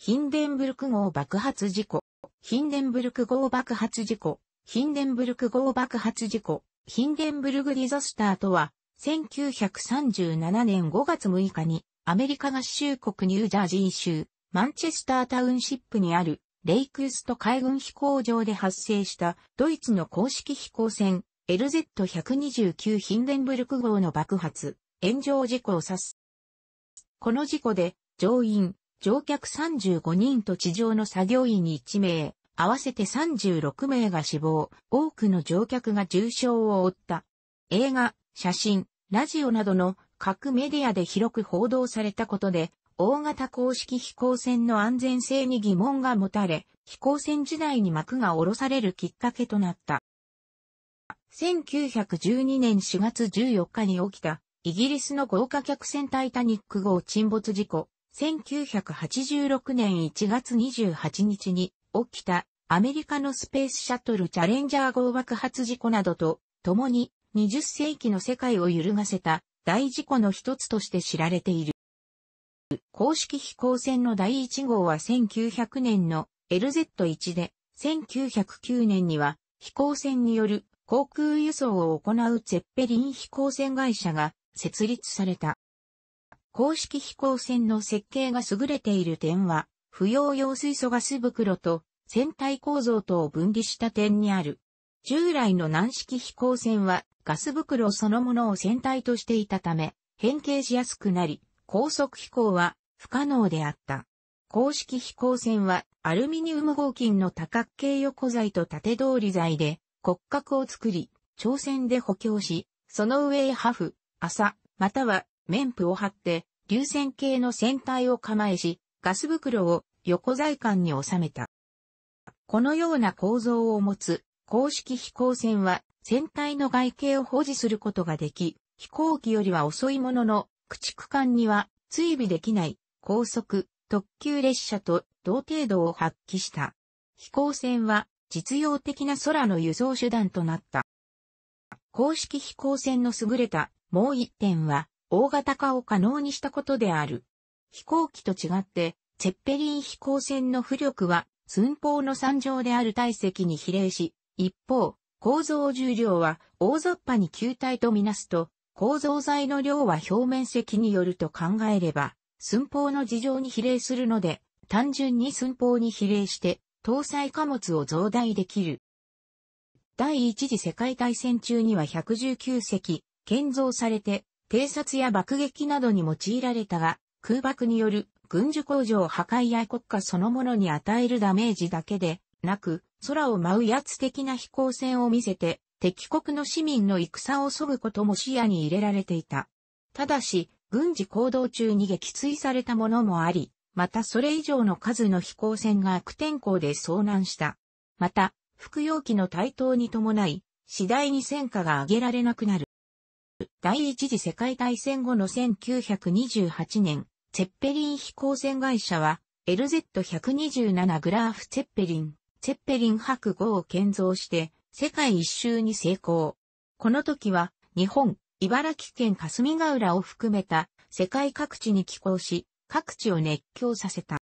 ヒンデンブルク号爆発事故、ヒンデンブルク号爆発事故、ヒンデンブルク号爆発事故、ヒンデンブルグディザスターとは、1937年5月6日に、アメリカ合衆国ニュージャージー州、マンチェスタータウンシップにある、レイクスト海軍飛行場で発生したドイツの公式飛行船 LZ-129 ヒンデンブルク号の爆発、炎上事故を指す。この事故で乗員乗客35人と地上の作業員1名、合わせて36名が死亡、多くの乗客が重傷を負った。映画、写真、ラジオなどの各メディアで広く報道されたことで、大型公式飛行船の安全性に疑問が持たれ、飛行船時代に幕が下ろされるきっかけとなった。1912年4月14日に起きた、イギリスの豪華客船タイタニック号沈没事故。1986年1月28日に起きたアメリカのスペースシャトルチャレンジャー号爆発事故などと共に20世紀の世界を揺るがせた大事故の一つとして知られている。公式飛行船の第1号は1900年の LZ1 で、1909年には飛行船による航空輸送を行うゼッペリン飛行船会社が設立された。公式飛行船の設計が優れている点は、不要用水素ガス袋と船体構造とを分離した点にある。従来の軟式飛行船はガス袋そのものを船体としていたため、変形しやすくなり、高速飛行は不可能であった。公式飛行船はアルミニウム合金の多角形横材と縦通り材で骨格を作り、挑戦で補強し、その上へハフ、麻、または面布を張って、流線形の船体を構えし、ガス袋を横材管に収めた。このような構造を持つ公式飛行船は船体の外形を保持することができ、飛行機よりは遅いものの、駆逐艦には追尾できない高速特急列車と同程度を発揮した。飛行船は実用的な空の輸送手段となった。公式飛行船の優れたもう一点は大型化を可能にしたことである。飛行機と違って、チェッペリン飛行船の浮力は寸法の三乗である体積に比例し、一方、構造重量は大雑把に球体とみなすと、構造材の量は表面積によると考えれば、寸法の事情に比例するので、単純に寸法に比例して、搭載貨物を増大できる。第一次世界大戦中には119隻、建造されて、偵察や爆撃などに用いられたが、空爆による軍需工場破壊や国家そのものに与えるダメージだけでなく、空を舞うや的な飛行船を見せて、敵国の市民の戦を削ぐことも視野に入れられていた。ただし、軍事行動中に撃墜されたものもあり、またそれ以上の数の飛行船が悪天候で遭難した。また、服用機の台頭に伴い、次第に戦火が上げられなくなる。第一次世界大戦後の1928年、ツェッペリン飛行船会社は、LZ-127 グラーフツェッペリン、ツェッペリン白5を建造して、世界一周に成功。この時は、日本、茨城県霞ヶ浦を含めた、世界各地に寄港し、各地を熱狂させた。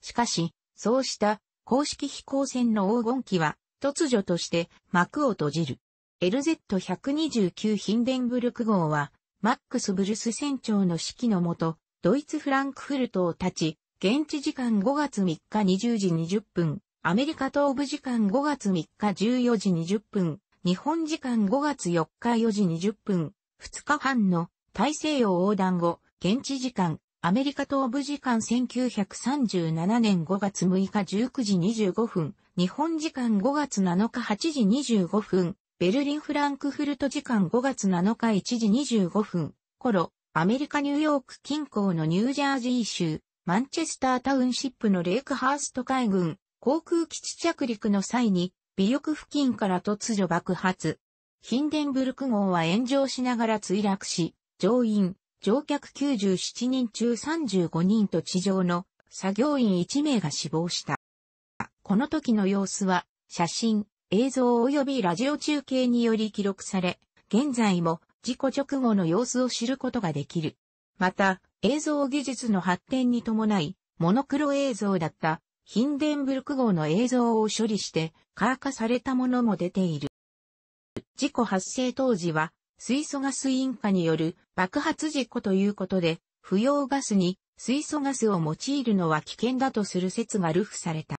しかし、そうした公式飛行船の黄金期は突如として幕を閉じる。LZ129 ヒンデンブルク号は、マックス・ブルス船長の指揮のもと、ドイツ・フランクフルトを立ち、現地時間5月3日20時20分、アメリカ東部時間5月3日14時20分、日本時間5月4日4時20分、2日半の大西洋横断後、現地時間、アメリカ東部時間1937年5月6日19時25分、日本時間5月7日8時25分、ベルリン・フランクフルト時間5月7日1時25分、頃、アメリカ・ニューヨーク近郊のニュージャージー州、マンチェスタータウンシップのレイクハースト海軍、航空基地着陸の際に、尾翼付近から突如爆発。ヒンデンブルク号は炎上しながら墜落し、乗員、乗客97人中35人と地上の作業員1名が死亡した。この時の様子は、写真、映像及びラジオ中継により記録され、現在も事故直後の様子を知ることができる。また、映像技術の発展に伴い、モノクロ映像だったヒンデンブルク号の映像を処理してカー化されたものも出ている。事故発生当時は水素ガス引火による爆発事故ということで、不要ガスに水素ガスを用いるのは危険だとする説が流布された。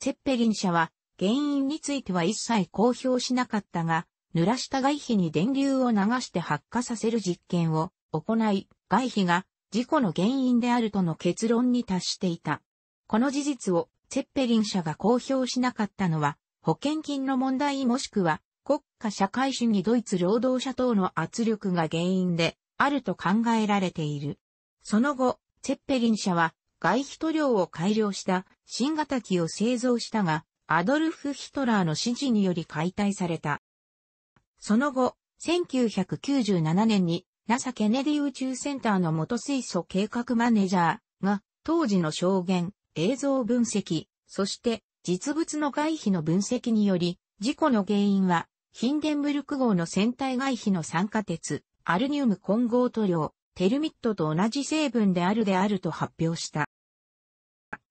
セッペリン社は原因については一切公表しなかったが、濡らした外皮に電流を流して発火させる実験を行い、外皮が事故の原因であるとの結論に達していた。この事実をツェッペリン社が公表しなかったのは、保険金の問題もしくは国家社会主義ドイツ労働者等の圧力が原因であると考えられている。その後、ツェッペリン社は外皮塗料を改良した新型機を製造したが、アドルフ・ヒトラーの指示により解体された。その後、1997年に NASA ケネディ宇宙センターの元水素計画マネージャーが当時の証言、映像分析、そして実物の外皮の分析により、事故の原因はヒンデンブルク号の船体外皮の酸化鉄、アルニウム混合塗料、テルミットと同じ成分であるであると発表した。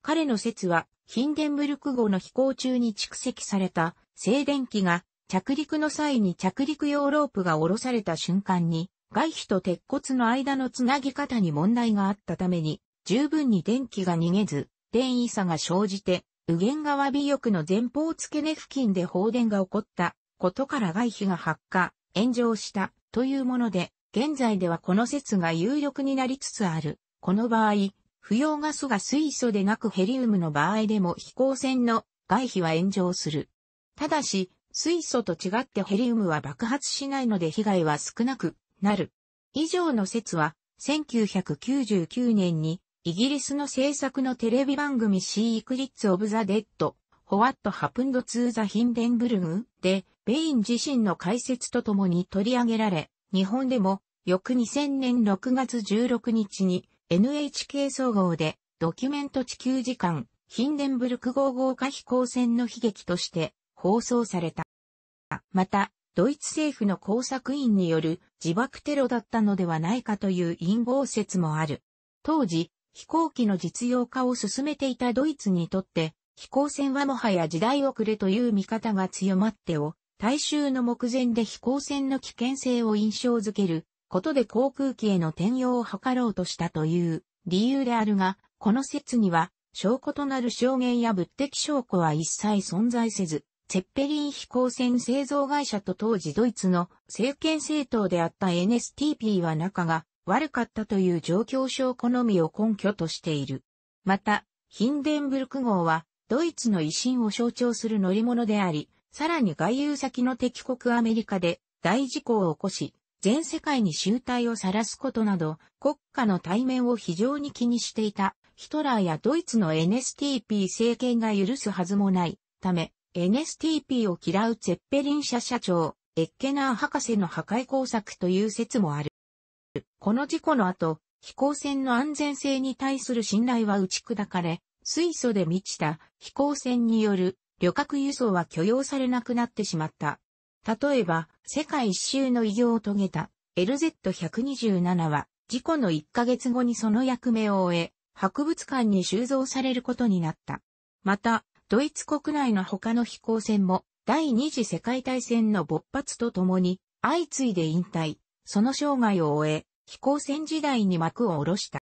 彼の説はヒンデンブルク号の飛行中に蓄積された静電気が着陸の際に着陸用ロープが下ろされた瞬間に外皮と鉄骨の間のつなぎ方に問題があったために十分に電気が逃げず電位差が生じて右舷側尾翼の前方付け根付近で放電が起こったことから外皮が発火、炎上したというもので現在ではこの説が有力になりつつある。この場合、不要ガスが水素でなくヘリウムの場合でも飛行船の外皮は炎上する。ただし、水素と違ってヘリウムは爆発しないので被害は少なくなる。以上の説は、1999年にイギリスの制作のテレビ番組シークリッツ・オブ・ザ・デッド、ホワット・ハプンド・ツー・ザ・ヒンデンブルグで、ベイン自身の解説とともに取り上げられ、日本でも翌2000年6月16日に NHK 総合でドキュメント地球時間ヒンデンブルク号豪華飛行船の悲劇として放送された。また、ドイツ政府の工作員による自爆テロだったのではないかという陰謀説もある。当時、飛行機の実用化を進めていたドイツにとって、飛行船はもはや時代遅れという見方が強まってを、大衆の目前で飛行船の危険性を印象づけることで航空機への転用を図ろうとしたという理由であるが、この説には証拠となる証言や物的証拠は一切存在せず、ツェッペリン飛行船製造会社と当時ドイツの政権政党であった NSTP は仲が悪かったという状況証拠のみを根拠としている。また、ヒンデンブルク号はドイツの威信を象徴する乗り物であり、さらに外遊先の敵国アメリカで大事故を起こし、全世界に集体を晒すことなど、国家の対面を非常に気にしていた、ヒトラーやドイツの NSTP 政権が許すはずもない、ため、NSTP を嫌うツェッペリン社社長、エッケナー博士の破壊工作という説もある。この事故の後、飛行船の安全性に対する信頼は打ち砕かれ、水素で満ちた飛行船による旅客輸送は許容されなくなってしまった。例えば、世界一周の偉業を遂げた LZ127 は、事故の1ヶ月後にその役目を終え、博物館に収蔵されることになった。また、ドイツ国内の他の飛行船も、第二次世界大戦の勃発とともに、相次いで引退、その生涯を終え、飛行船時代に幕を下ろした。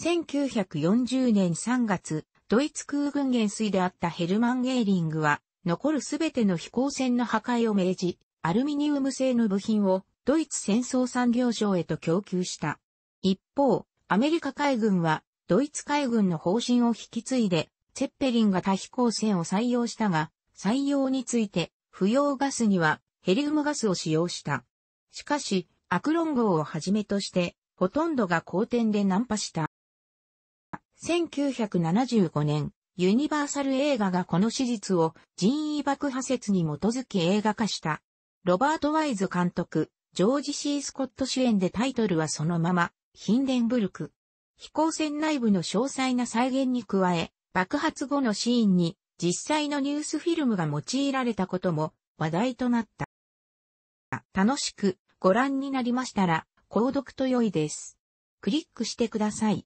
1940年3月、ドイツ空軍元帥であったヘルマン・ゲーリングは、残るすべての飛行船の破壊を命じ、アルミニウム製の部品をドイツ戦争産業省へと供給した。一方、アメリカ海軍はドイツ海軍の方針を引き継いで、ツェッペリン型飛行船を採用したが、採用について、不要ガスにはヘリウムガスを使用した。しかし、アクロン号をはじめとして、ほとんどが好転で難破した。1975年、ユニバーサル映画がこの史実を人為爆破説に基づき映画化した。ロバート・ワイズ監督、ジョージ・シー・スコット主演でタイトルはそのまま、ヒンデンブルク。飛行船内部の詳細な再現に加え、爆発後のシーンに実際のニュースフィルムが用いられたことも話題となった。楽しくご覧になりましたら、購読と良いです。クリックしてください。